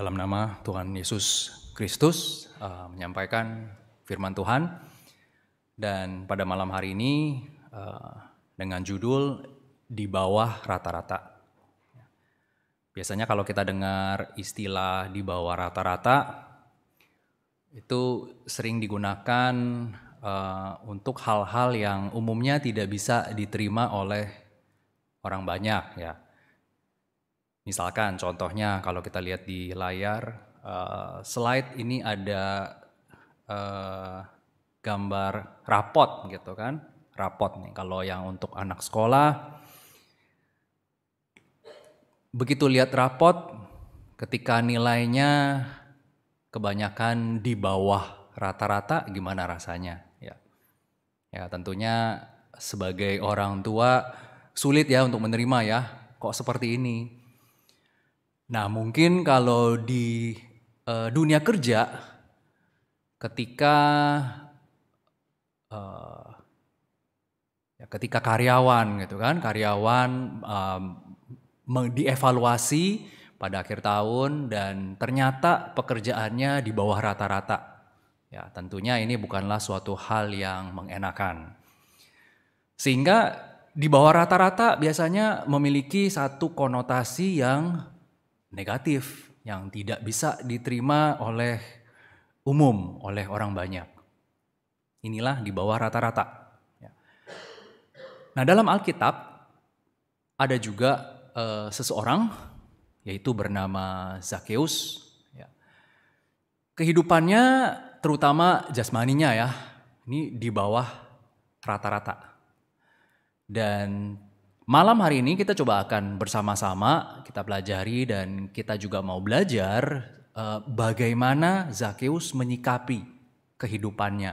dalam nama Tuhan Yesus Kristus uh, menyampaikan firman Tuhan dan pada malam hari ini uh, dengan judul di bawah rata-rata. Biasanya kalau kita dengar istilah di bawah rata-rata itu sering digunakan uh, untuk hal-hal yang umumnya tidak bisa diterima oleh orang banyak ya Misalkan contohnya kalau kita lihat di layar uh, slide ini ada uh, gambar rapot gitu kan. Rapot nih kalau yang untuk anak sekolah begitu lihat rapot ketika nilainya kebanyakan di bawah rata-rata gimana rasanya ya. Ya tentunya sebagai orang tua sulit ya untuk menerima ya kok seperti ini Nah, mungkin kalau di uh, dunia kerja, ketika uh, ya ketika karyawan gitu kan, karyawan um, dievaluasi pada akhir tahun dan ternyata pekerjaannya di bawah rata-rata. Ya, tentunya ini bukanlah suatu hal yang mengenakan. Sehingga di bawah rata-rata biasanya memiliki satu konotasi yang negatif yang tidak bisa diterima oleh umum, oleh orang banyak. Inilah di bawah rata-rata. Ya. Nah, dalam Alkitab ada juga e, seseorang yaitu bernama Zacchaeus. Ya. Kehidupannya terutama jasmaninya ya, ini di bawah rata-rata. Dan Malam hari ini kita coba akan bersama-sama kita pelajari dan kita juga mau belajar uh, bagaimana Zakheus menyikapi kehidupannya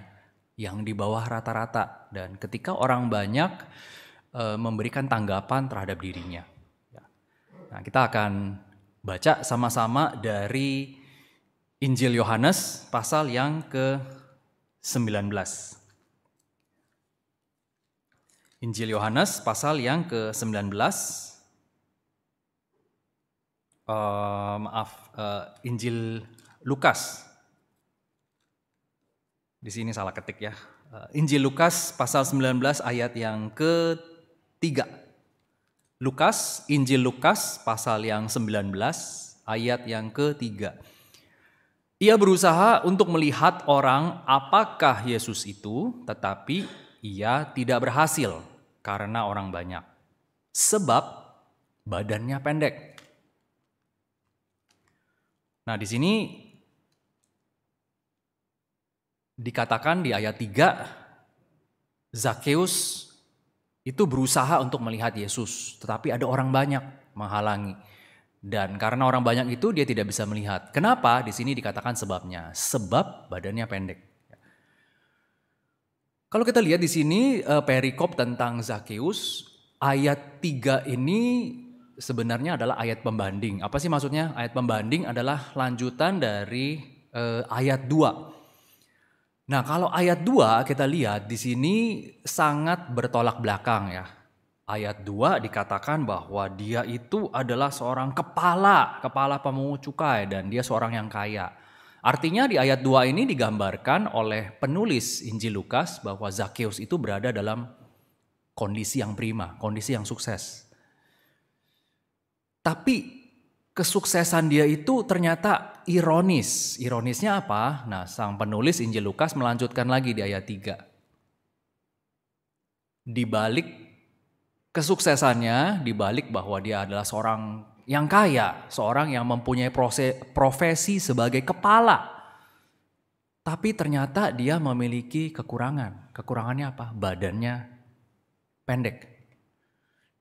yang di bawah rata-rata dan ketika orang banyak uh, memberikan tanggapan terhadap dirinya. Ya. Nah, kita akan baca sama-sama dari Injil Yohanes pasal yang ke-19. Injil Yohanes pasal yang ke-19 uh, maaf uh, Injil Lukas. Di sini salah ketik ya. Uh, Injil Lukas pasal 19 ayat yang ke-3. Lukas, Injil Lukas pasal yang 19 ayat yang ke-3. Ia berusaha untuk melihat orang apakah Yesus itu, tetapi ia tidak berhasil karena orang banyak, sebab badannya pendek. Nah, di sini dikatakan di ayat 3 Zakheus itu berusaha untuk melihat Yesus, tetapi ada orang banyak menghalangi. Dan karena orang banyak itu dia tidak bisa melihat. Kenapa? Di sini dikatakan sebabnya, sebab badannya pendek. Kalau kita lihat di sini eh, perikop tentang Zakheus ayat 3 ini sebenarnya adalah ayat pembanding. Apa sih maksudnya? Ayat pembanding adalah lanjutan dari eh, ayat 2. Nah, kalau ayat 2 kita lihat di sini sangat bertolak belakang ya. Ayat 2 dikatakan bahwa dia itu adalah seorang kepala, kepala pemungut cukai dan dia seorang yang kaya. Artinya di ayat 2 ini digambarkan oleh penulis Injil Lukas bahwa Zakheus itu berada dalam kondisi yang prima, kondisi yang sukses. Tapi kesuksesan dia itu ternyata ironis. Ironisnya apa? Nah, sang penulis Injil Lukas melanjutkan lagi di ayat 3. Di balik kesuksesannya, di balik bahwa dia adalah seorang yang kaya, seorang yang mempunyai profesi sebagai kepala. Tapi ternyata dia memiliki kekurangan. Kekurangannya apa? Badannya pendek.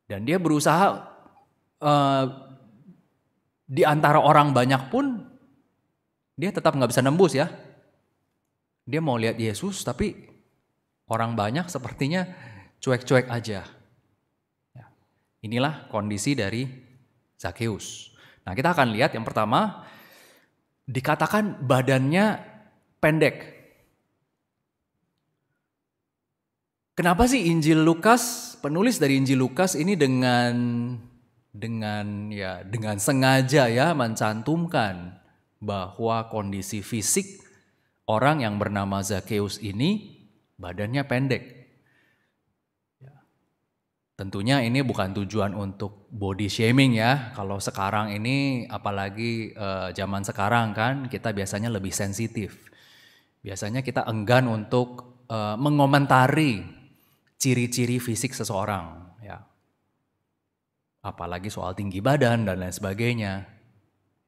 Dan dia berusaha uh, di antara orang banyak pun dia tetap nggak bisa nembus ya. Dia mau lihat Yesus tapi orang banyak sepertinya cuek-cuek aja. Ya, inilah kondisi dari Zakheus. Nah, kita akan lihat yang pertama dikatakan badannya pendek. Kenapa sih Injil Lukas, penulis dari Injil Lukas ini dengan dengan ya dengan sengaja ya mencantumkan bahwa kondisi fisik orang yang bernama Zakheus ini badannya pendek. Tentunya ini bukan tujuan untuk body shaming ya. Kalau sekarang ini apalagi eh, zaman sekarang kan kita biasanya lebih sensitif. Biasanya kita enggan untuk eh, mengomentari ciri-ciri fisik seseorang ya. Apalagi soal tinggi badan dan lain sebagainya.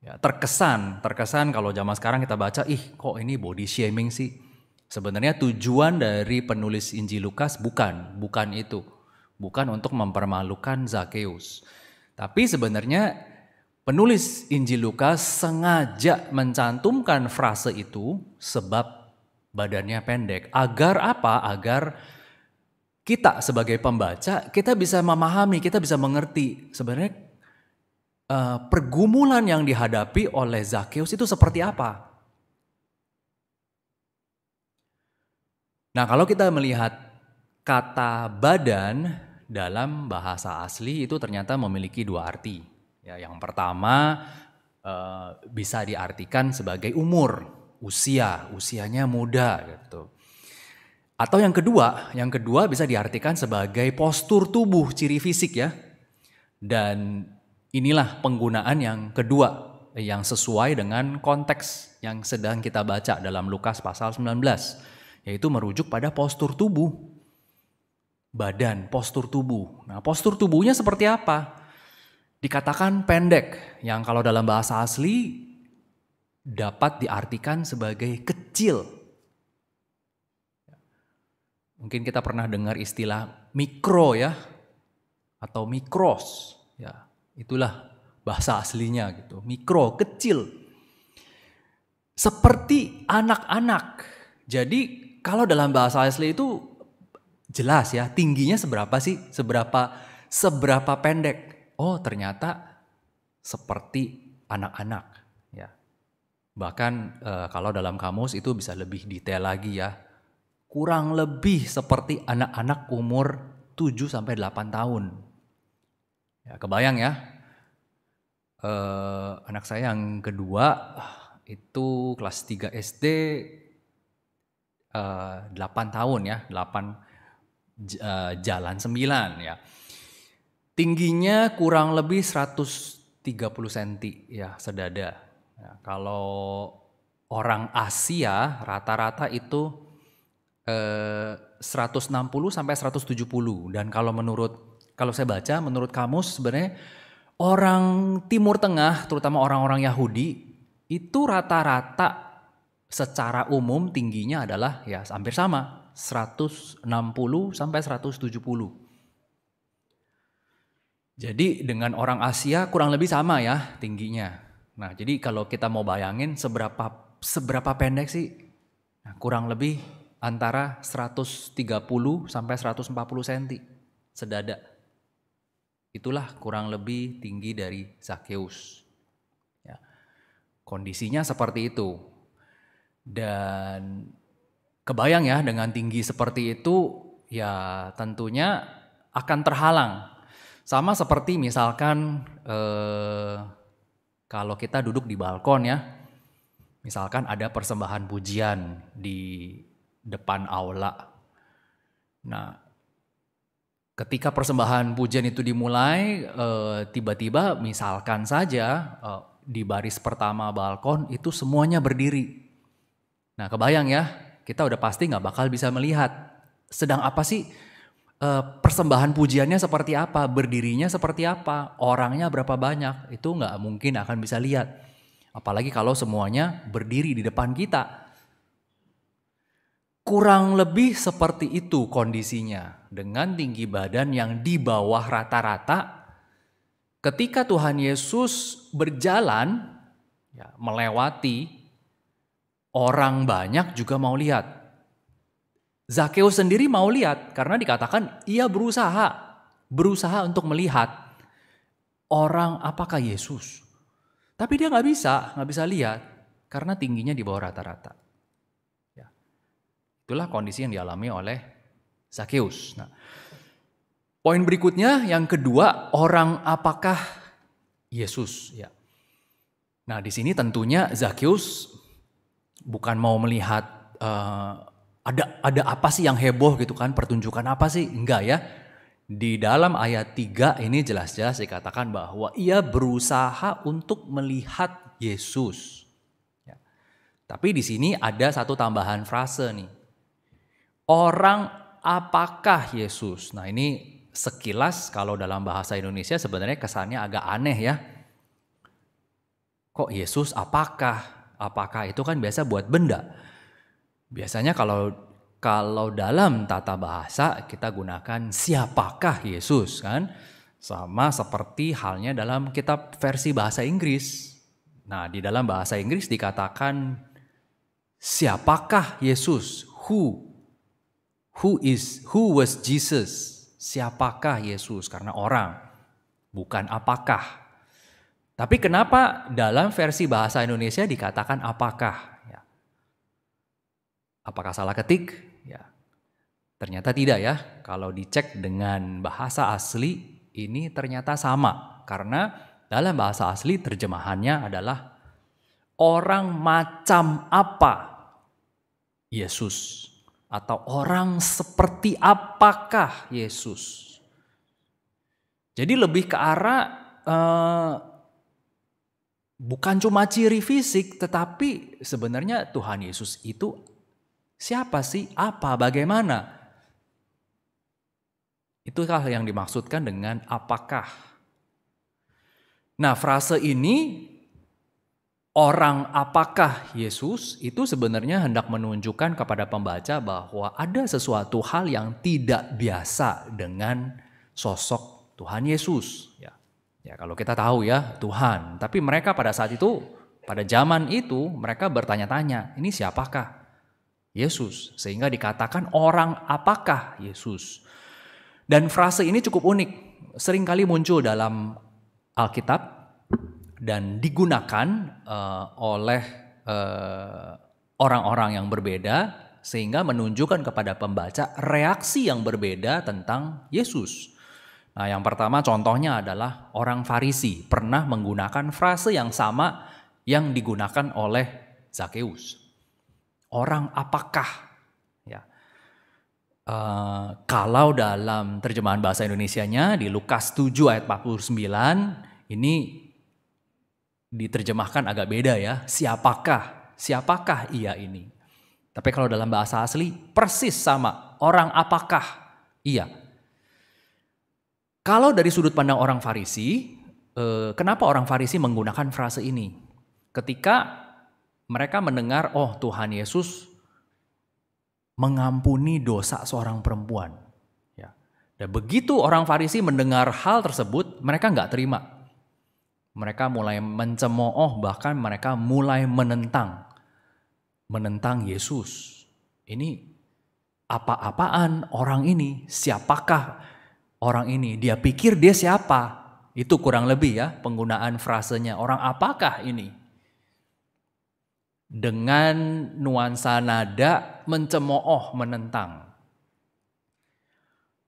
Ya, terkesan, terkesan kalau zaman sekarang kita baca, ih kok ini body shaming sih? Sebenarnya tujuan dari penulis Injil Lukas bukan, bukan itu bukan untuk mempermalukan Zakeus. Tapi sebenarnya penulis Injil Lukas sengaja mencantumkan frase itu sebab badannya pendek. Agar apa? Agar kita sebagai pembaca kita bisa memahami, kita bisa mengerti sebenarnya uh, pergumulan yang dihadapi oleh Zakeus itu seperti apa. Nah, kalau kita melihat kata badan dalam bahasa asli itu ternyata memiliki dua arti. Ya, yang pertama eh, bisa diartikan sebagai umur, usia, usianya muda gitu. Atau yang kedua, yang kedua bisa diartikan sebagai postur tubuh, ciri fisik ya. Dan inilah penggunaan yang kedua yang sesuai dengan konteks yang sedang kita baca dalam Lukas pasal 19, yaitu merujuk pada postur tubuh badan, postur tubuh. Nah, postur tubuhnya seperti apa? Dikatakan pendek, yang kalau dalam bahasa asli dapat diartikan sebagai kecil. Mungkin kita pernah dengar istilah mikro ya, atau mikros ya. Itulah bahasa aslinya gitu. Mikro, kecil. Seperti anak-anak. Jadi kalau dalam bahasa asli itu jelas ya tingginya seberapa sih seberapa seberapa pendek oh ternyata seperti anak-anak ya bahkan e, kalau dalam kamus itu bisa lebih detail lagi ya kurang lebih seperti anak-anak umur 7 sampai 8 tahun ya kebayang ya e, anak saya yang kedua itu kelas 3 SD e, 8 tahun ya 8 Eh, jalan 9 ya. Tingginya kurang lebih 130 cm ya sedada. Ya, kalau orang Asia rata-rata itu eh, 160 sampai 170 dan kalau menurut kalau saya baca menurut kamus sebenarnya orang Timur Tengah terutama orang-orang Yahudi itu rata-rata secara umum tingginya adalah ya hampir sama 160 sampai 170. Jadi dengan orang Asia kurang lebih sama ya tingginya. Nah, jadi kalau kita mau bayangin seberapa seberapa pendek sih? Nah, kurang lebih antara 130 sampai 140 cm sedada. Itulah kurang lebih tinggi dari Zacchaeus. Ya. Kondisinya seperti itu. Dan kebayang ya dengan tinggi seperti itu ya tentunya akan terhalang. Sama seperti misalkan eh, kalau kita duduk di balkon ya, misalkan ada persembahan pujian di depan aula. Nah, ketika persembahan pujian itu dimulai, eh, tiba-tiba misalkan saja eh, di baris pertama balkon itu semuanya berdiri. Nah, kebayang ya, kita udah pasti nggak bakal bisa melihat sedang apa sih eh, persembahan pujiannya seperti apa, berdirinya seperti apa, orangnya berapa banyak, itu nggak mungkin akan bisa lihat. Apalagi kalau semuanya berdiri di depan kita. Kurang lebih seperti itu kondisinya dengan tinggi badan yang di bawah rata-rata. Ketika Tuhan Yesus berjalan, ya, melewati Orang banyak juga mau lihat. Zakeus sendiri mau lihat karena dikatakan ia berusaha, berusaha untuk melihat orang apakah Yesus. Tapi dia nggak bisa, nggak bisa lihat karena tingginya di bawah rata-rata. Ya. Itulah kondisi yang dialami oleh Zakeus. Nah, poin berikutnya yang kedua orang apakah Yesus. Ya. Nah di sini tentunya Zakeus bukan mau melihat uh, ada ada apa sih yang heboh gitu kan pertunjukan apa sih enggak ya di dalam ayat 3 ini jelas-jelas dikatakan bahwa ia berusaha untuk melihat Yesus. Ya. Tapi di sini ada satu tambahan frase nih. Orang apakah Yesus? Nah ini sekilas kalau dalam bahasa Indonesia sebenarnya kesannya agak aneh ya. Kok Yesus apakah? Apakah itu kan biasa buat benda. Biasanya kalau kalau dalam tata bahasa kita gunakan siapakah Yesus kan? Sama seperti halnya dalam kitab versi bahasa Inggris. Nah, di dalam bahasa Inggris dikatakan siapakah Yesus? Who? Who is who was Jesus? Siapakah Yesus? Karena orang bukan apakah tapi kenapa dalam versi bahasa Indonesia dikatakan apakah? Ya. Apakah salah ketik? Ya. Ternyata tidak ya. Kalau dicek dengan bahasa asli ini ternyata sama. Karena dalam bahasa asli terjemahannya adalah orang macam apa Yesus atau orang seperti apakah Yesus. Jadi lebih ke arah uh, bukan cuma ciri fisik, tetapi sebenarnya Tuhan Yesus itu siapa sih, apa, bagaimana. Itulah yang dimaksudkan dengan apakah. Nah, frase ini orang apakah Yesus itu sebenarnya hendak menunjukkan kepada pembaca bahwa ada sesuatu hal yang tidak biasa dengan sosok Tuhan Yesus. Ya. Ya, kalau kita tahu ya Tuhan, tapi mereka pada saat itu pada zaman itu mereka bertanya-tanya, ini siapakah? Yesus. Sehingga dikatakan orang apakah Yesus? Dan frase ini cukup unik, seringkali muncul dalam Alkitab dan digunakan uh, oleh orang eh, orang-orang yang berbeda sehingga menunjukkan kepada pembaca reaksi yang berbeda tentang Yesus. Nah, yang pertama contohnya adalah orang Farisi pernah menggunakan frase yang sama yang digunakan oleh Zakeus. Orang apakah? Ya. Uh, kalau dalam terjemahan bahasa Indonesianya di Lukas 7 ayat 49 ini diterjemahkan agak beda ya. Siapakah? Siapakah ia ini? Tapi kalau dalam bahasa asli persis sama. Orang apakah? Iya, kalau dari sudut pandang orang Farisi, eh, kenapa orang Farisi menggunakan frase ini? Ketika mereka mendengar, "Oh, Tuhan Yesus mengampuni dosa seorang perempuan." Ya. Dan begitu orang Farisi mendengar hal tersebut, mereka nggak terima. Mereka mulai mencemooh, bahkan mereka mulai menentang, menentang Yesus. Ini apa-apaan orang ini? Siapakah orang ini. Dia pikir dia siapa. Itu kurang lebih ya penggunaan frasenya. Orang apakah ini? Dengan nuansa nada mencemooh, menentang.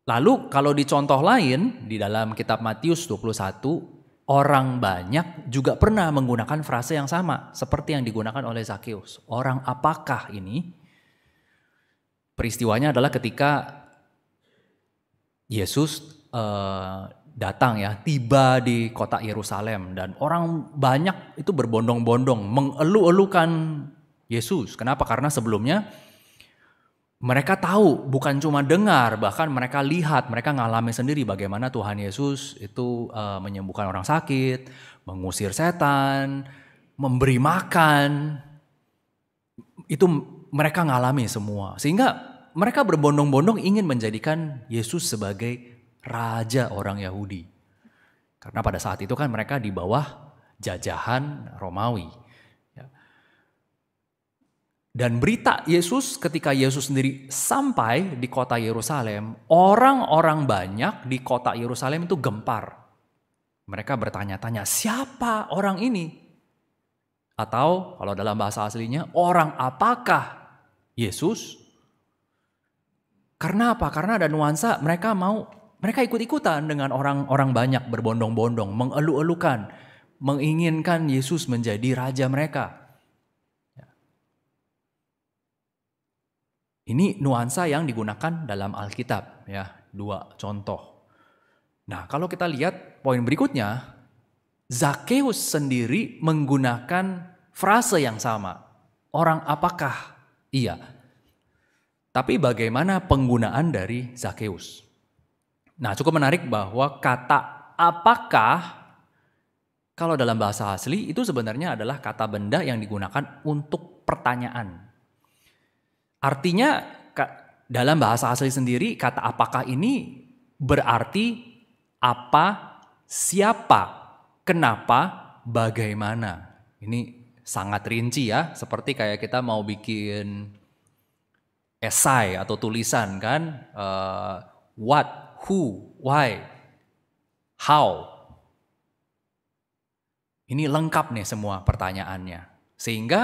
Lalu kalau di contoh lain di dalam kitab Matius 21 orang banyak juga pernah menggunakan frase yang sama seperti yang digunakan oleh Zakheus. Orang apakah ini? Peristiwanya adalah ketika Yesus uh, datang ya, tiba di kota Yerusalem dan orang banyak itu berbondong-bondong mengeluh-elukan Yesus. Kenapa? Karena sebelumnya mereka tahu bukan cuma dengar, bahkan mereka lihat, mereka ngalami sendiri bagaimana Tuhan Yesus itu uh, menyembuhkan orang sakit, mengusir setan, memberi makan. Itu mereka ngalami semua. Sehingga mereka berbondong-bondong ingin menjadikan Yesus sebagai raja orang Yahudi. Karena pada saat itu kan mereka di bawah jajahan Romawi. Ya. Dan berita Yesus ketika Yesus sendiri sampai di kota Yerusalem, orang-orang banyak di kota Yerusalem itu gempar. Mereka bertanya-tanya, siapa orang ini? Atau kalau dalam bahasa aslinya, orang apakah Yesus? Karena apa? Karena ada nuansa mereka mau mereka ikut-ikutan dengan orang-orang banyak berbondong-bondong, mengeluh-elukan, menginginkan Yesus menjadi raja mereka. Ya. Ini nuansa yang digunakan dalam Alkitab ya, dua contoh. Nah, kalau kita lihat poin berikutnya, Zakheus sendiri menggunakan frase yang sama. Orang apakah ia? Tapi bagaimana penggunaan dari Zakheus? Nah, cukup menarik bahwa kata apakah kalau dalam bahasa asli itu sebenarnya adalah kata benda yang digunakan untuk pertanyaan. Artinya dalam bahasa asli sendiri kata apakah ini berarti apa, siapa, kenapa, bagaimana. Ini sangat rinci ya, seperti kayak kita mau bikin esai atau tulisan kan uh, what, who, why, how. Ini lengkap nih semua pertanyaannya. Sehingga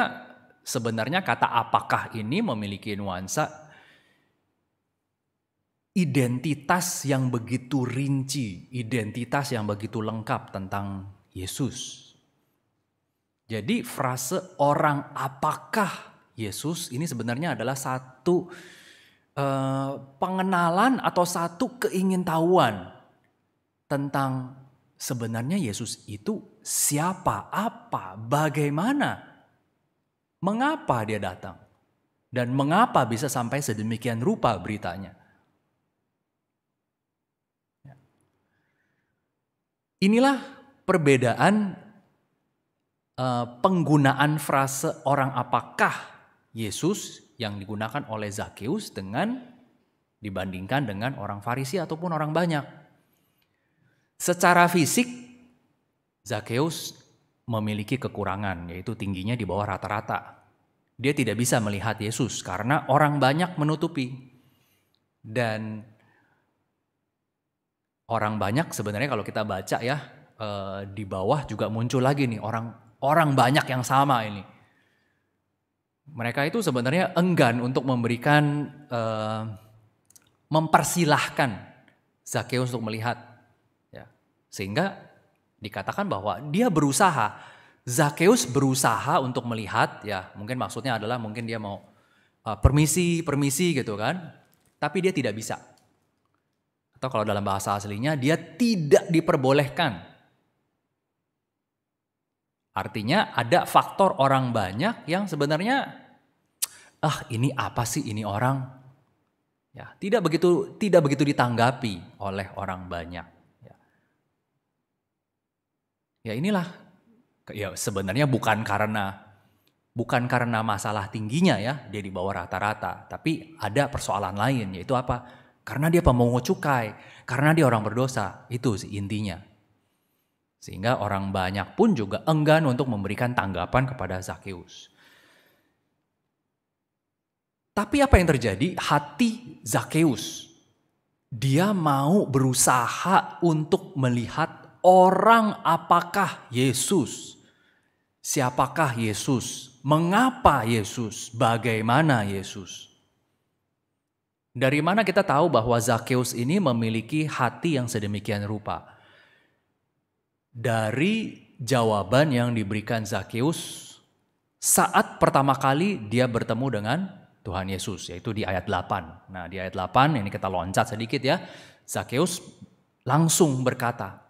sebenarnya kata apakah ini memiliki nuansa identitas yang begitu rinci, identitas yang begitu lengkap tentang Yesus. Jadi frase orang apakah Yesus ini sebenarnya adalah satu uh, pengenalan atau satu keingintahuan tentang sebenarnya Yesus itu siapa, apa, bagaimana, mengapa dia datang, dan mengapa bisa sampai sedemikian rupa beritanya. Ya. Inilah perbedaan uh, penggunaan frase "orang apakah" Yesus yang digunakan oleh Zakheus dengan dibandingkan dengan orang Farisi ataupun orang banyak. Secara fisik Zakheus memiliki kekurangan yaitu tingginya di bawah rata-rata. Dia tidak bisa melihat Yesus karena orang banyak menutupi. Dan orang banyak sebenarnya kalau kita baca ya eh, di bawah juga muncul lagi nih orang orang banyak yang sama ini mereka itu sebenarnya enggan untuk memberikan uh, mempersilahkan Zakheus untuk melihat ya. sehingga dikatakan bahwa dia berusaha Zakheus berusaha untuk melihat ya mungkin maksudnya adalah mungkin dia mau uh, permisi permisi gitu kan tapi dia tidak bisa atau kalau dalam bahasa aslinya dia tidak diperbolehkan Artinya ada faktor orang banyak yang sebenarnya ah ini apa sih ini orang? Ya, tidak begitu tidak begitu ditanggapi oleh orang banyak. Ya, ya inilah ya sebenarnya bukan karena bukan karena masalah tingginya ya dia di bawah rata-rata, tapi ada persoalan lain yaitu apa? Karena dia pemungut cukai, karena dia orang berdosa, itu sih intinya. Sehingga orang banyak pun juga enggan untuk memberikan tanggapan kepada Zakheus. Tapi apa yang terjadi? Hati Zakheus. Dia mau berusaha untuk melihat orang apakah Yesus. Siapakah Yesus? Mengapa Yesus? Bagaimana Yesus? Dari mana kita tahu bahwa Zakheus ini memiliki hati yang sedemikian rupa? dari jawaban yang diberikan Zakheus saat pertama kali dia bertemu dengan Tuhan Yesus, yaitu di ayat 8. Nah di ayat 8 ini kita loncat sedikit ya, Zakheus langsung berkata.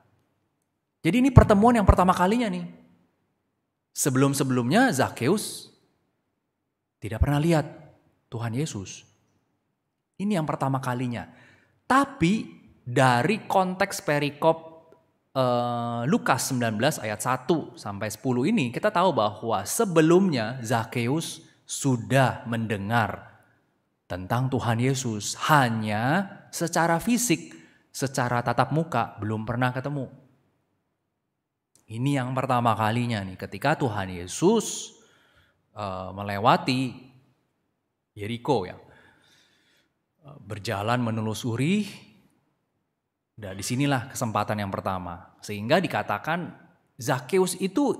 Jadi ini pertemuan yang pertama kalinya nih. Sebelum-sebelumnya Zakheus tidak pernah lihat Tuhan Yesus. Ini yang pertama kalinya. Tapi dari konteks perikop Eh, Lukas 19 ayat 1 sampai 10 ini kita tahu bahwa sebelumnya Zakheus sudah mendengar tentang Tuhan Yesus hanya secara fisik, secara tatap muka belum pernah ketemu. Ini yang pertama kalinya nih ketika Tuhan Yesus uh, melewati Jericho ya. Berjalan menelusuri Nah, disinilah kesempatan yang pertama. Sehingga dikatakan Zakeus itu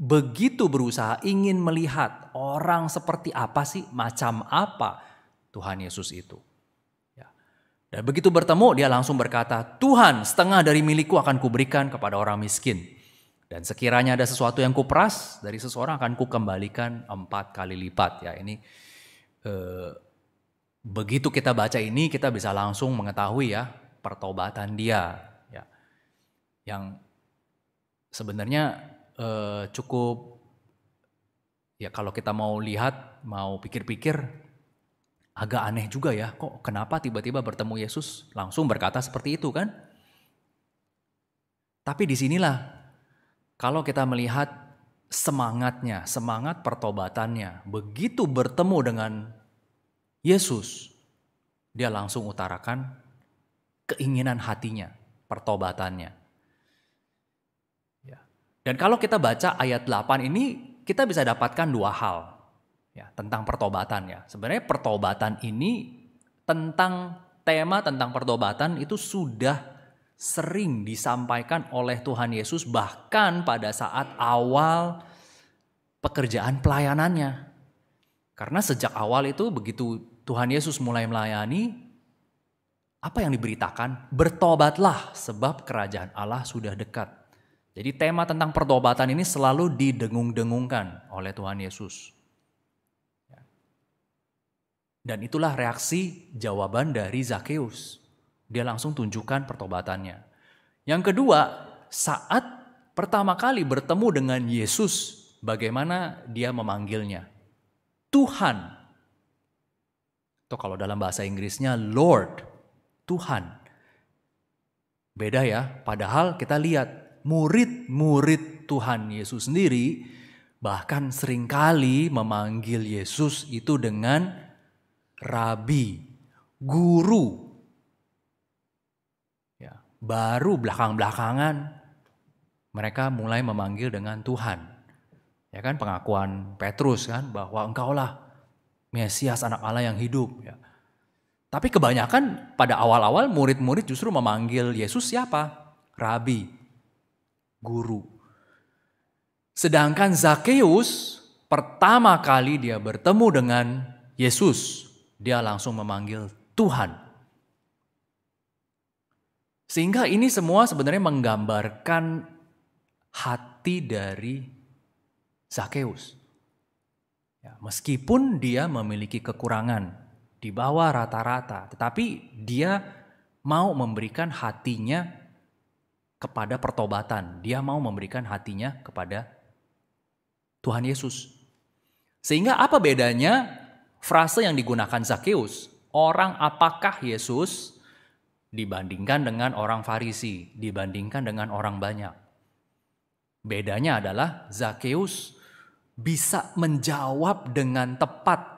begitu berusaha ingin melihat orang seperti apa sih, macam apa Tuhan Yesus itu. Ya. Dan begitu bertemu, dia langsung berkata, Tuhan setengah dari milikku akan kuberikan kepada orang miskin. Dan sekiranya ada sesuatu yang kuperas dari seseorang akan kukembalikan empat kali lipat. Ya ini eh, begitu kita baca ini kita bisa langsung mengetahui ya pertobatan dia ya yang sebenarnya eh, cukup ya kalau kita mau lihat mau pikir-pikir agak aneh juga ya kok kenapa tiba-tiba bertemu Yesus langsung berkata seperti itu kan tapi disinilah kalau kita melihat semangatnya semangat pertobatannya begitu bertemu dengan Yesus dia langsung utarakan keinginan hatinya, pertobatannya. Ya. Dan kalau kita baca ayat 8 ini, kita bisa dapatkan dua hal ya, tentang pertobatan ya. Sebenarnya pertobatan ini tentang tema tentang pertobatan itu sudah sering disampaikan oleh Tuhan Yesus bahkan pada saat awal pekerjaan pelayanannya. Karena sejak awal itu begitu Tuhan Yesus mulai melayani, apa yang diberitakan? Bertobatlah sebab kerajaan Allah sudah dekat. Jadi tema tentang pertobatan ini selalu didengung-dengungkan oleh Tuhan Yesus. Ya. Dan itulah reaksi jawaban dari Zakeus. Dia langsung tunjukkan pertobatannya. Yang kedua, saat pertama kali bertemu dengan Yesus, bagaimana dia memanggilnya? Tuhan. Atau kalau dalam bahasa Inggrisnya Lord Tuhan. Beda ya, padahal kita lihat murid-murid Tuhan Yesus sendiri bahkan seringkali memanggil Yesus itu dengan rabi, guru. Ya, baru belakang-belakangan mereka mulai memanggil dengan Tuhan. Ya kan pengakuan Petrus kan bahwa engkaulah Mesias anak Allah yang hidup ya. Tapi kebanyakan pada awal-awal murid-murid justru memanggil Yesus siapa? Rabi, guru. Sedangkan Zakheus pertama kali dia bertemu dengan Yesus, dia langsung memanggil Tuhan. Sehingga ini semua sebenarnya menggambarkan hati dari Zakheus. Ya, meskipun dia memiliki kekurangan, di bawah rata-rata, tetapi dia mau memberikan hatinya kepada pertobatan. Dia mau memberikan hatinya kepada Tuhan Yesus. Sehingga apa bedanya frase yang digunakan Zakeus, orang apakah Yesus dibandingkan dengan orang Farisi, dibandingkan dengan orang banyak? Bedanya adalah Zakeus bisa menjawab dengan tepat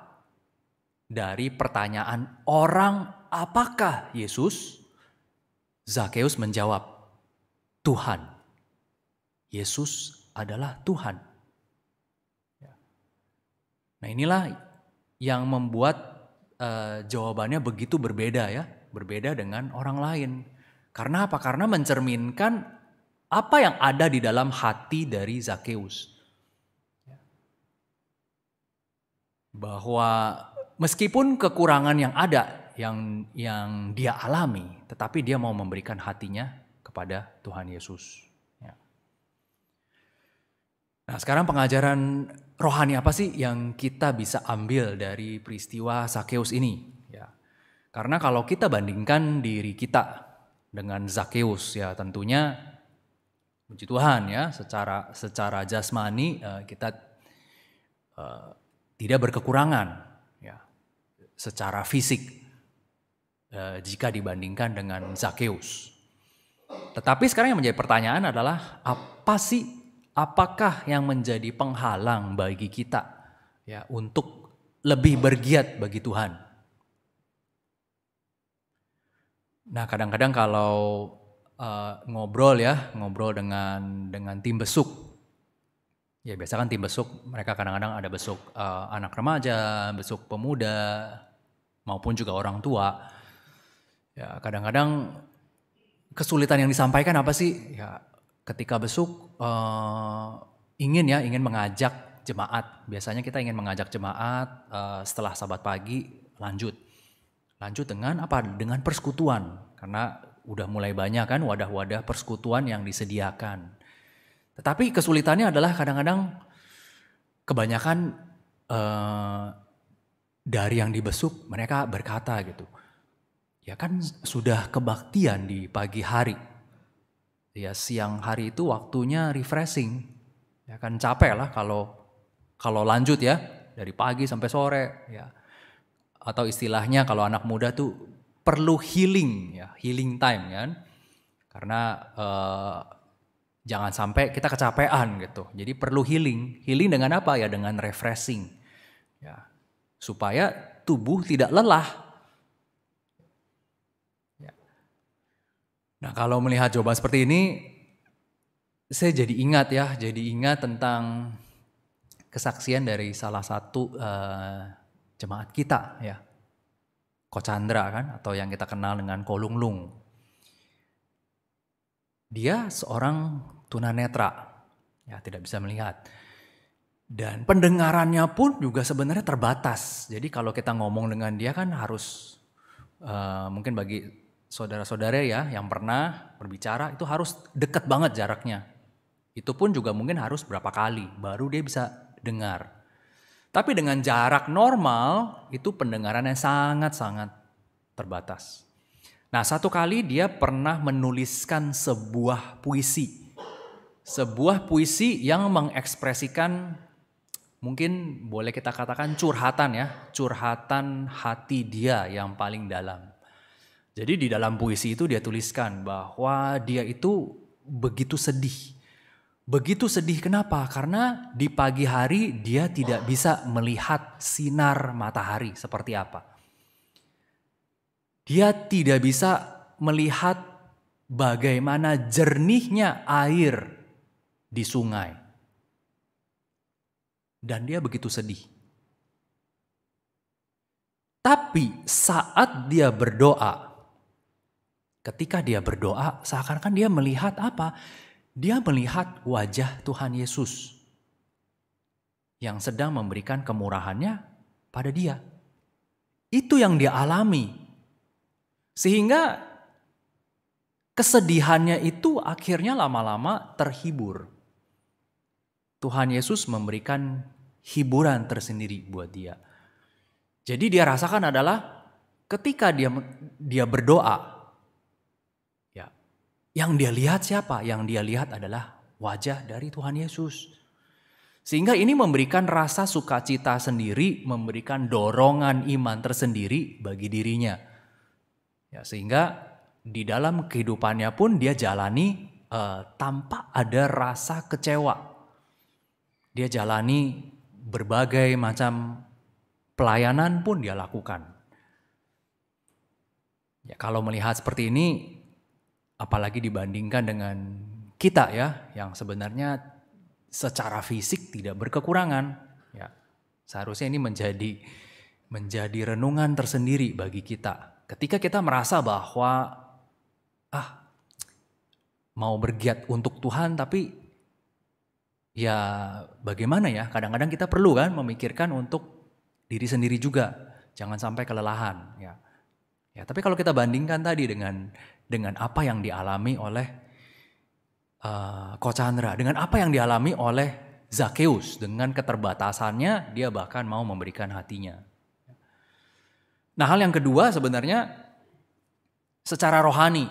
dari pertanyaan orang, "Apakah Yesus?" Zakeus menjawab, "Tuhan. Yesus adalah Tuhan." Ya. Nah, inilah yang membuat uh, jawabannya begitu berbeda ya, berbeda dengan orang lain. Karena apa? Karena mencerminkan apa yang ada di dalam hati dari Zakeus. Ya. Bahwa meskipun kekurangan yang ada yang yang dia alami, tetapi dia mau memberikan hatinya kepada Tuhan Yesus. Ya. Nah, sekarang pengajaran rohani apa sih yang kita bisa ambil dari peristiwa Sakeus ini? Ya. Karena kalau kita bandingkan diri kita dengan Zakeus ya tentunya puji Tuhan ya secara secara jasmani eh, kita eh, tidak berkekurangan secara fisik eh, jika dibandingkan dengan Zakeus. Tetapi sekarang yang menjadi pertanyaan adalah apa sih apakah yang menjadi penghalang bagi kita ya untuk lebih bergiat bagi Tuhan. Nah, kadang-kadang kalau uh, ngobrol ya, ngobrol dengan dengan tim besuk. Ya, biasa kan tim besuk mereka kadang-kadang ada besuk uh, anak remaja, besuk pemuda, maupun juga orang tua. Ya, kadang-kadang kesulitan yang disampaikan apa sih? Ya, ketika besuk uh, ingin ya, ingin mengajak jemaat. Biasanya kita ingin mengajak jemaat uh, setelah sabat pagi lanjut. Lanjut dengan apa? Dengan persekutuan. Karena udah mulai banyak kan wadah-wadah persekutuan yang disediakan. Tetapi kesulitannya adalah kadang-kadang kebanyakan eh, dari yang dibesuk mereka berkata gitu. Ya kan sudah kebaktian di pagi hari. Ya siang hari itu waktunya refreshing. Ya kan capek lah kalau kalau lanjut ya dari pagi sampai sore ya. Atau istilahnya kalau anak muda tuh perlu healing ya, healing time kan. Karena uh, jangan sampai kita kecapean gitu. Jadi perlu healing. Healing dengan apa ya? Dengan refreshing. Ya, supaya tubuh tidak lelah. Ya. Nah, kalau melihat jawaban seperti ini, saya jadi ingat ya, jadi ingat tentang kesaksian dari salah satu uh, jemaat kita ya. Kocandra kan atau yang kita kenal dengan Kolunglung. Dia seorang tunanetra. Ya, tidak bisa melihat. Dan pendengarannya pun juga sebenarnya terbatas. Jadi kalau kita ngomong dengan dia kan harus uh, mungkin bagi saudara-saudara ya yang pernah berbicara itu harus dekat banget jaraknya. Itu pun juga mungkin harus berapa kali baru dia bisa dengar. Tapi dengan jarak normal itu pendengarannya sangat-sangat terbatas. Nah satu kali dia pernah menuliskan sebuah puisi. Sebuah puisi yang mengekspresikan mungkin boleh kita katakan curhatan ya, curhatan hati dia yang paling dalam. Jadi di dalam puisi itu dia tuliskan bahwa dia itu begitu sedih. Begitu sedih kenapa? Karena di pagi hari dia tidak bisa melihat sinar matahari seperti apa. Dia tidak bisa melihat bagaimana jernihnya air di sungai dan dia begitu sedih. Tapi saat dia berdoa, ketika dia berdoa, seakan-akan dia melihat apa? Dia melihat wajah Tuhan Yesus yang sedang memberikan kemurahannya pada dia. Itu yang dia alami. Sehingga kesedihannya itu akhirnya lama-lama terhibur. Tuhan Yesus memberikan hiburan tersendiri buat dia. Jadi dia rasakan adalah ketika dia dia berdoa ya. Yang dia lihat siapa? Yang dia lihat adalah wajah dari Tuhan Yesus. Sehingga ini memberikan rasa sukacita sendiri, memberikan dorongan iman tersendiri bagi dirinya. Ya, sehingga di dalam kehidupannya pun dia jalani eh, tanpa ada rasa kecewa. Dia jalani berbagai macam pelayanan pun dia lakukan. Ya, kalau melihat seperti ini, apalagi dibandingkan dengan kita ya, yang sebenarnya secara fisik tidak berkekurangan. Ya, seharusnya ini menjadi menjadi renungan tersendiri bagi kita. Ketika kita merasa bahwa ah mau bergiat untuk Tuhan tapi ya bagaimana ya? Kadang-kadang kita perlu kan memikirkan untuk diri sendiri juga. Jangan sampai kelelahan ya. Ya, tapi kalau kita bandingkan tadi dengan dengan apa yang dialami oleh uh, eh, Kochandra, dengan apa yang dialami oleh Zakeus dengan keterbatasannya dia bahkan mau memberikan hatinya. Nah, hal yang kedua sebenarnya secara rohani.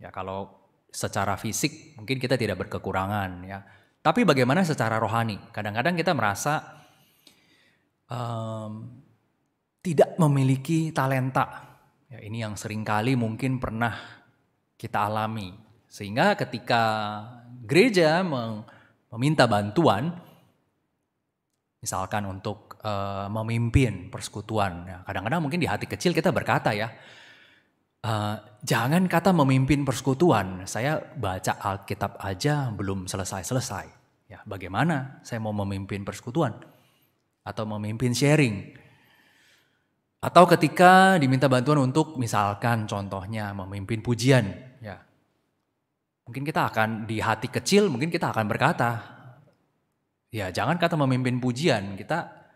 Ya, kalau secara fisik mungkin kita tidak berkekurangan ya. Tapi bagaimana secara rohani? Kadang-kadang kita merasa um, tidak memiliki talenta. Ya, ini yang seringkali mungkin pernah kita alami. Sehingga ketika gereja meminta bantuan, misalkan untuk uh, memimpin persekutuan, kadang ya, kadang-kadang mungkin di hati kecil kita berkata ya, Uh, jangan kata memimpin persekutuan, saya baca Alkitab aja belum selesai-selesai. Ya, bagaimana saya mau memimpin persekutuan atau memimpin sharing? Atau ketika diminta bantuan untuk misalkan contohnya memimpin pujian, ya. Mungkin kita akan di hati kecil mungkin kita akan berkata, ya jangan kata memimpin pujian, kita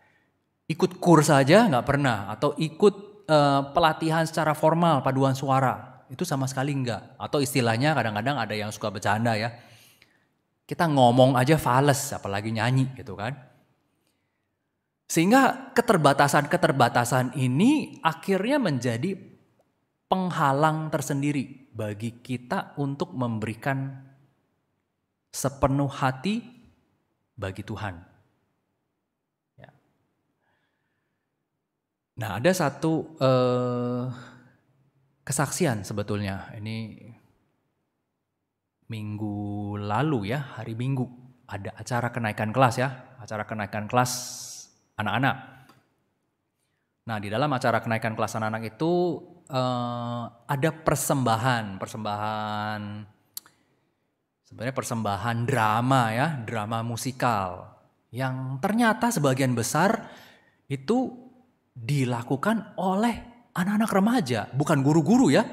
ikut kurs saja nggak pernah atau ikut uh, pelatihan secara formal paduan suara itu sama sekali enggak atau istilahnya kadang-kadang ada yang suka bercanda ya kita ngomong aja fales, apalagi nyanyi gitu kan. Sehingga keterbatasan-keterbatasan ini akhirnya menjadi penghalang tersendiri bagi kita untuk memberikan sepenuh hati bagi Tuhan. Ya. Nah, ada satu eh, kesaksian sebetulnya ini minggu lalu ya, hari Minggu ada acara kenaikan kelas ya, acara kenaikan kelas anak-anak. Nah, di dalam acara kenaikan kelas anak-anak itu eh, ada persembahan, persembahan sebenarnya persembahan drama ya, drama musikal yang ternyata sebagian besar itu dilakukan oleh anak-anak remaja, bukan guru-guru ya.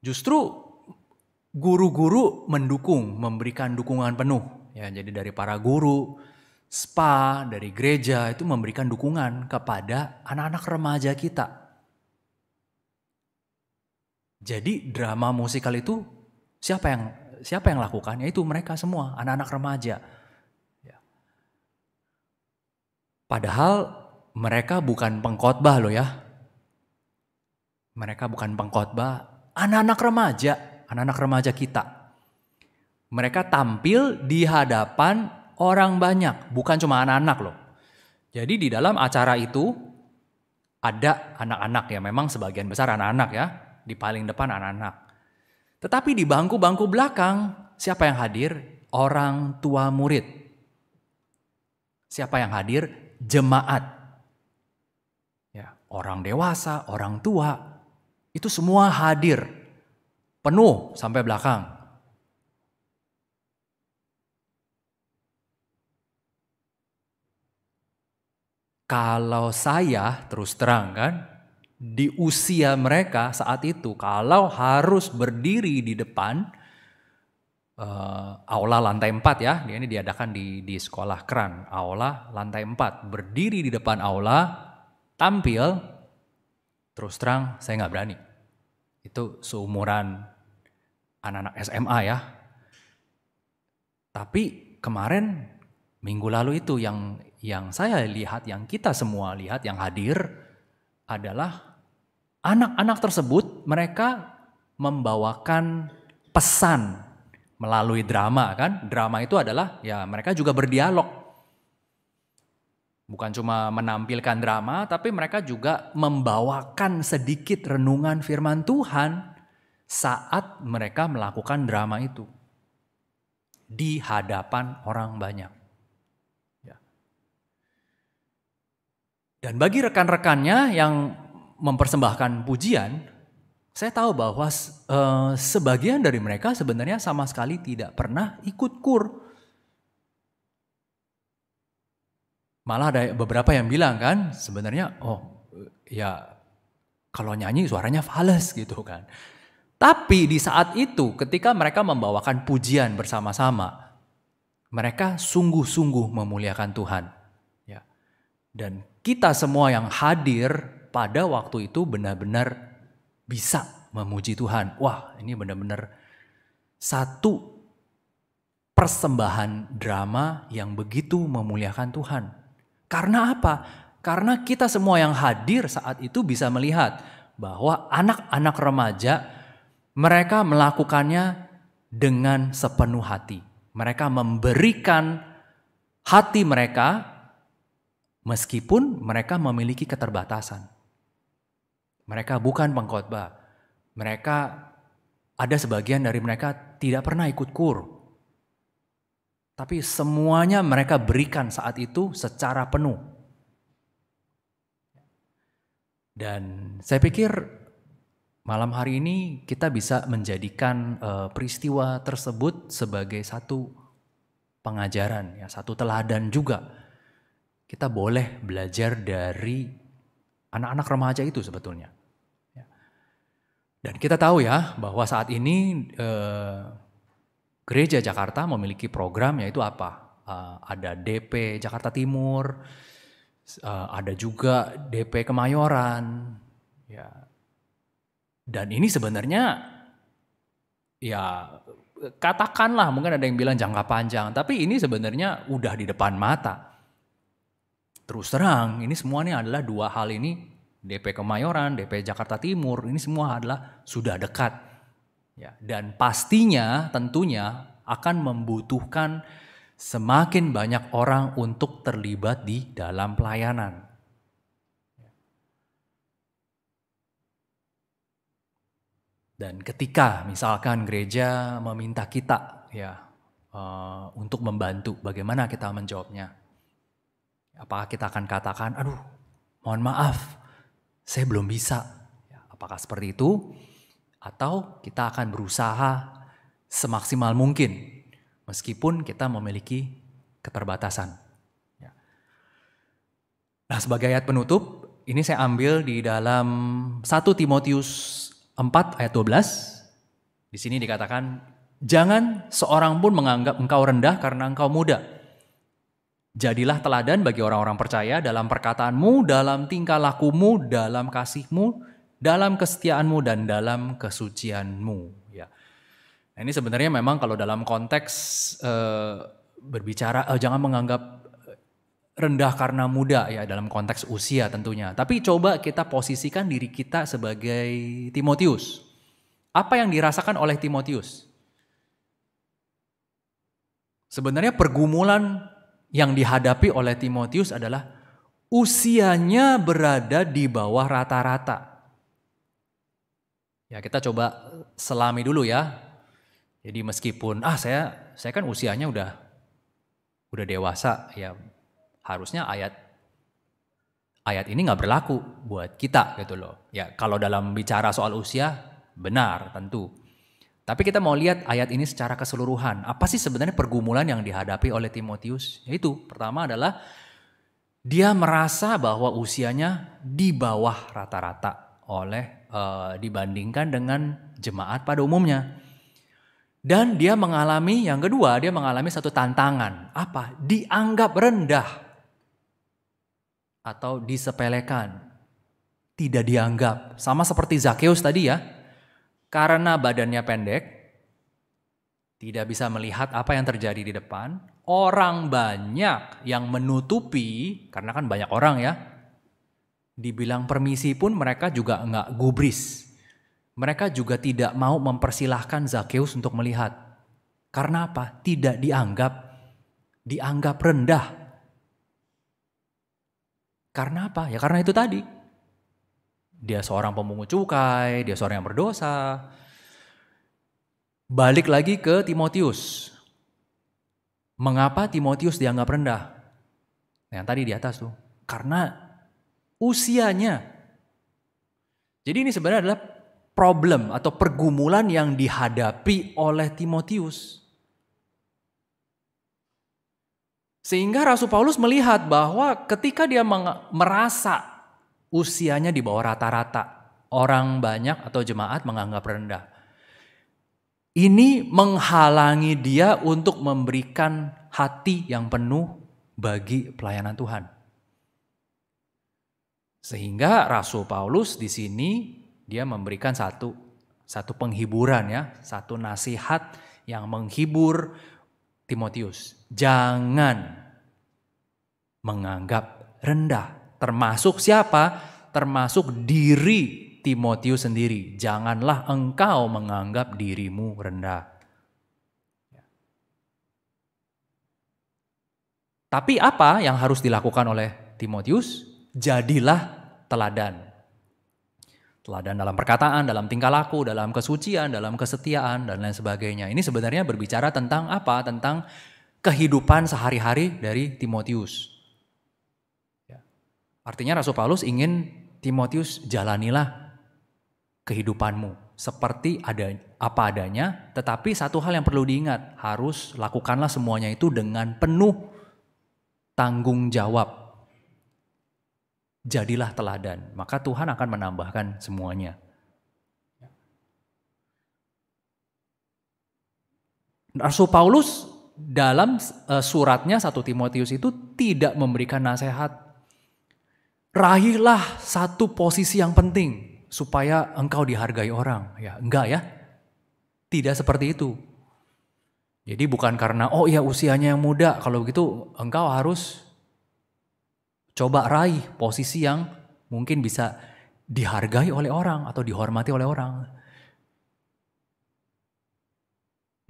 Justru guru-guru mendukung, memberikan dukungan penuh. Ya, jadi dari para guru, spa, dari gereja itu memberikan dukungan kepada anak-anak remaja kita. Jadi drama musikal itu siapa yang siapa yang lakukan? Yaitu mereka semua, anak-anak remaja. Ya. Padahal mereka bukan pengkhotbah loh ya. Mereka bukan pengkhotbah, anak-anak remaja anak-anak remaja kita. Mereka tampil di hadapan orang banyak, bukan cuma anak-anak loh. Jadi di dalam acara itu ada anak-anak ya, memang sebagian besar anak-anak ya, di paling depan anak-anak. Tetapi di bangku-bangku belakang siapa yang hadir? Orang tua murid. Siapa yang hadir? Jemaat. Ya, orang dewasa, orang tua, itu semua hadir penuh sampai belakang. Kalau saya terus terang kan, di usia mereka saat itu kalau harus berdiri di depan uh, aula lantai 4 ya. ini diadakan di di sekolah keran aula lantai 4. Berdiri di depan aula, tampil terus terang saya nggak berani. Itu seumuran anak-anak SMA ya. Tapi kemarin minggu lalu itu yang yang saya lihat, yang kita semua lihat, yang hadir adalah anak-anak tersebut mereka membawakan pesan melalui drama kan. Drama itu adalah ya mereka juga berdialog Bukan cuma menampilkan drama, tapi mereka juga membawakan sedikit renungan firman Tuhan saat mereka melakukan drama itu di hadapan orang banyak. Ya. Dan bagi rekan-rekannya yang mempersembahkan pujian, saya tahu bahwa eh, sebagian dari mereka sebenarnya sama sekali tidak pernah ikut kur Malah ada beberapa yang bilang kan, sebenarnya oh ya kalau nyanyi suaranya fals gitu kan. Tapi di saat itu ketika mereka membawakan pujian bersama-sama, mereka sungguh-sungguh memuliakan Tuhan. Ya. Dan kita semua yang hadir pada waktu itu benar-benar bisa memuji Tuhan. Wah, ini benar-benar satu persembahan drama yang begitu memuliakan Tuhan. Karena apa? Karena kita semua yang hadir saat itu bisa melihat bahwa anak-anak remaja mereka melakukannya dengan sepenuh hati. Mereka memberikan hati mereka meskipun mereka memiliki keterbatasan. Mereka bukan pengkhotbah. Mereka ada sebagian dari mereka tidak pernah ikut kur. Tapi semuanya mereka berikan saat itu secara penuh. Dan saya pikir malam hari ini kita bisa menjadikan eh, peristiwa tersebut sebagai satu pengajaran, ya, satu teladan juga. Kita boleh belajar dari anak-anak remaja itu sebetulnya. Ya. Dan kita tahu ya bahwa saat ini eh, Gereja Jakarta memiliki program yaitu apa? Uh, ada DP Jakarta Timur, uh, ada juga DP Kemayoran, ya. Dan ini sebenarnya ya katakanlah mungkin ada yang bilang jangka panjang, tapi ini sebenarnya udah di depan mata. Terus terang, ini semuanya adalah dua hal ini DP Kemayoran, DP Jakarta Timur, ini semua adalah sudah dekat Ya, dan pastinya tentunya akan membutuhkan semakin banyak orang untuk terlibat di dalam pelayanan. Dan ketika misalkan gereja meminta kita ya uh, untuk membantu, bagaimana kita menjawabnya? Apakah kita akan katakan, aduh, mohon maaf, saya belum bisa? Ya, apakah seperti itu? atau kita akan berusaha semaksimal mungkin meskipun kita memiliki keterbatasan. Ya. Nah sebagai ayat penutup, ini saya ambil di dalam 1 Timotius 4 ayat 12. Di sini dikatakan, jangan seorang pun menganggap engkau rendah karena engkau muda. Jadilah teladan bagi orang-orang percaya dalam perkataanmu, dalam tingkah lakumu, dalam kasihmu, dalam kesetiaanmu dan dalam kesucianmu ya. Nah, ini sebenarnya memang kalau dalam konteks eh, berbicara eh, jangan menganggap eh, rendah karena muda ya dalam konteks usia tentunya. Tapi coba kita posisikan diri kita sebagai Timotius. Apa yang dirasakan oleh Timotius? Sebenarnya pergumulan yang dihadapi oleh Timotius adalah usianya berada di bawah rata-rata. Ya kita coba selami dulu ya. Jadi meskipun ah saya saya kan usianya udah udah dewasa ya harusnya ayat ayat ini nggak berlaku buat kita gitu loh. Ya kalau dalam bicara soal usia benar tentu. Tapi kita mau lihat ayat ini secara keseluruhan. Apa sih sebenarnya pergumulan yang dihadapi oleh Timotius? Yaitu pertama adalah dia merasa bahwa usianya di bawah rata-rata oleh uh, dibandingkan dengan jemaat pada umumnya. Dan dia mengalami yang kedua, dia mengalami satu tantangan, apa? Dianggap rendah atau disepelekan. Tidak dianggap. Sama seperti Zakheus tadi ya. Karena badannya pendek, tidak bisa melihat apa yang terjadi di depan, orang banyak yang menutupi karena kan banyak orang ya Dibilang permisi pun mereka juga enggak gubris. Mereka juga tidak mau mempersilahkan Zakheus untuk melihat. Karena apa? Tidak dianggap, dianggap rendah. Karena apa? Ya karena itu tadi. Dia seorang pemungut cukai, dia seorang yang berdosa. Balik lagi ke Timotius. Mengapa Timotius dianggap rendah? yang tadi di atas tuh. Karena usianya. Jadi ini sebenarnya adalah problem atau pergumulan yang dihadapi oleh Timotius. Sehingga Rasul Paulus melihat bahwa ketika dia merasa usianya di bawah rata-rata, orang banyak atau jemaat menganggap rendah. Ini menghalangi dia untuk memberikan hati yang penuh bagi pelayanan Tuhan. Sehingga Rasul Paulus di sini dia memberikan satu satu penghiburan ya, satu nasihat yang menghibur Timotius. Jangan menganggap rendah termasuk siapa? Termasuk diri Timotius sendiri. Janganlah engkau menganggap dirimu rendah. Tapi apa yang harus dilakukan oleh Timotius? jadilah teladan. Teladan dalam perkataan, dalam tingkah laku, dalam kesucian, dalam kesetiaan, dan lain sebagainya. Ini sebenarnya berbicara tentang apa? Tentang kehidupan sehari-hari dari Timotius. Ya. Artinya Rasul Paulus ingin Timotius jalanilah kehidupanmu seperti ada apa adanya, tetapi satu hal yang perlu diingat, harus lakukanlah semuanya itu dengan penuh tanggung jawab jadilah teladan. Maka Tuhan akan menambahkan semuanya. Rasul Paulus dalam eh, suratnya satu Timotius itu tidak memberikan nasihat. Rahilah satu posisi yang penting supaya engkau dihargai orang. Ya, enggak ya. Tidak seperti itu. Jadi bukan karena oh ya usianya yang muda, kalau begitu engkau harus coba raih posisi yang mungkin bisa dihargai oleh orang atau dihormati oleh orang.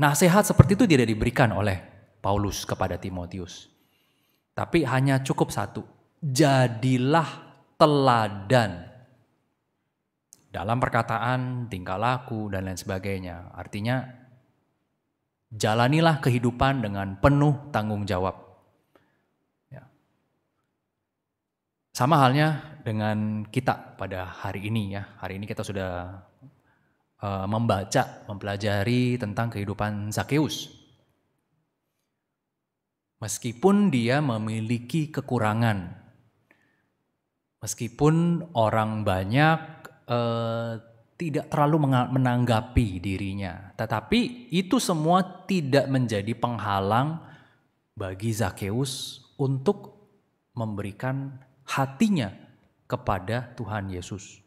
Nasihat seperti itu tidak diberikan oleh Paulus kepada Timotius. Tapi hanya cukup satu, jadilah teladan dalam perkataan, tingkah laku, dan lain sebagainya. Artinya, jalanilah kehidupan dengan penuh tanggung jawab. Sama halnya dengan kita pada hari ini ya. Hari ini kita sudah eh, membaca, mempelajari tentang kehidupan Zakheus. Meskipun dia memiliki kekurangan, meskipun orang banyak eh, tidak terlalu menanggapi dirinya, tetapi itu semua tidak menjadi penghalang bagi Zakheus untuk memberikan hatinya kepada Tuhan Yesus.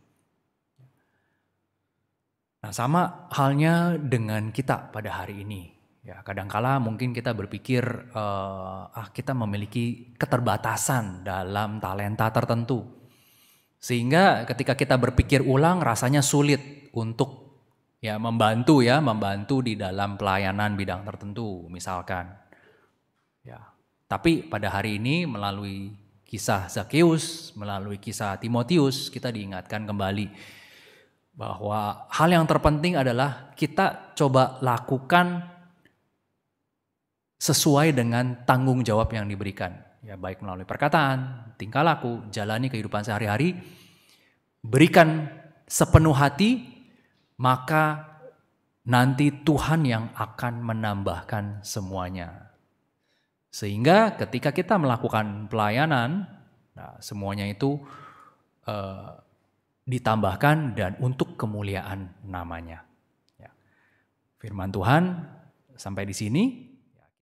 Nah, sama halnya dengan kita pada hari ini. Ya, kadangkala mungkin kita berpikir uh, ah kita memiliki keterbatasan dalam talenta tertentu. Sehingga ketika kita berpikir ulang rasanya sulit untuk ya membantu ya, membantu di dalam pelayanan bidang tertentu misalkan. Ya. Tapi pada hari ini melalui kisah Zakeus, melalui kisah Timotius, kita diingatkan kembali bahwa hal yang terpenting adalah kita coba lakukan sesuai dengan tanggung jawab yang diberikan. Ya baik melalui perkataan, tingkah laku, jalani kehidupan sehari-hari, berikan sepenuh hati, maka nanti Tuhan yang akan menambahkan semuanya. Sehingga ketika kita melakukan pelayanan, nah semuanya itu eh, ditambahkan dan untuk kemuliaan namanya. Ya. Firman Tuhan sampai di sini